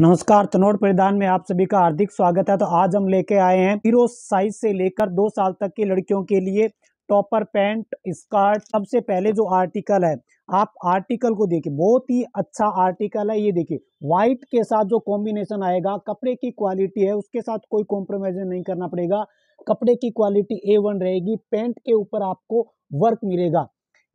नमस्कार तनोड़ परिधान में आप सभी का हार्दिक स्वागत है तो आज हम लेके आए हैं हीरो साइज से लेकर दो साल तक की लड़कियों के लिए टॉपर पैंट स्कर्ट सबसे पहले जो आर्टिकल है आप आर्टिकल को देखिए बहुत ही अच्छा आर्टिकल है ये देखिए व्हाइट के साथ जो कॉम्बिनेशन आएगा कपड़े की क्वालिटी है उसके साथ कोई कॉम्प्रोमाइज नहीं करना पड़ेगा कपड़े की क्वालिटी ए वन रहेगी पैंट के ऊपर आपको वर्क मिलेगा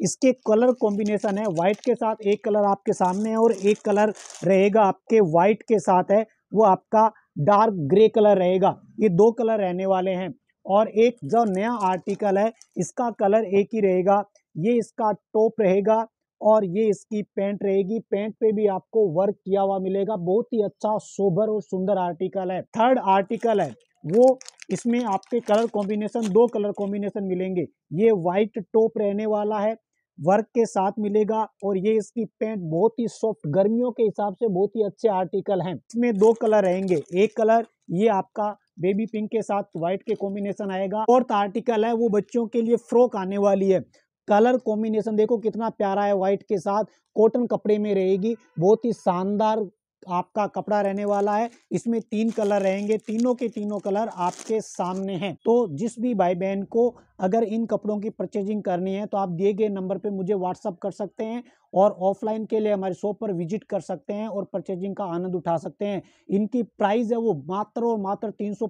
इसके कलर कॉम्बिनेशन है वाइट के साथ एक कलर आपके सामने है और एक कलर रहेगा आपके वाइट के साथ है वो आपका डार्क ग्रे कलर रहेगा ये दो कलर रहने वाले हैं और एक जो नया आर्टिकल है इसका कलर एक ही रहेगा ये इसका टॉप रहेगा और ये इसकी पैंट रहेगी पैंट पे भी आपको वर्क किया हुआ मिलेगा बहुत ही अच्छा सोबर और सुंदर आर्टिकल है थर्ड आर्टिकल है वो इसमें आपके कलर कॉम्बिनेशन दो कलर कॉम्बिनेशन मिलेंगे ये वाइट टॉप रहने वाला है वर्क के साथ मिलेगा और ये इसकी पैंट बहुत ही सॉफ्ट गर्मियों के हिसाब से बहुत ही अच्छे आर्टिकल हैं इसमें दो कलर रहेंगे एक कलर ये आपका बेबी पिंक के साथ व्हाइट के कॉम्बिनेशन आएगा फोर्थ आर्टिकल है वो बच्चों के लिए फ्रॉक आने वाली है कलर कॉम्बिनेशन देखो कितना प्यारा है व्हाइट के साथ कॉटन कपड़े में रहेगी बहुत ही शानदार आपका कपड़ा रहने वाला है इसमें तीन कलर रहेंगे तीनों के तीनों कलर आपके सामने हैं तो जिस भी भाई बहन को अगर इन कपड़ों की परचेजिंग करनी है तो आप दिए गए नंबर पे मुझे व्हाट्सअप कर सकते हैं और ऑफलाइन के लिए हमारे शॉप पर विजिट कर सकते हैं और परचेजिंग का आनंद उठा सकते हैं इनकी प्राइस है वो मात्र और मात्र तीन सौ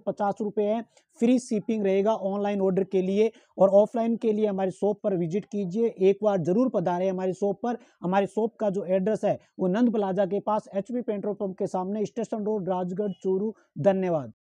है फ्री शिपिंग रहेगा ऑनलाइन ऑर्डर के लिए और ऑफलाइन के लिए हमारे शॉप पर विजिट कीजिए एक बार जरूर पधारें हमारे शॉप पर हमारे शॉप का जो एड्रेस है वो नंद प्लाजा के पास एच पी पेट्रोल पंप के सामने स्टेशन रोड राजगढ़ चूरू धन्यवाद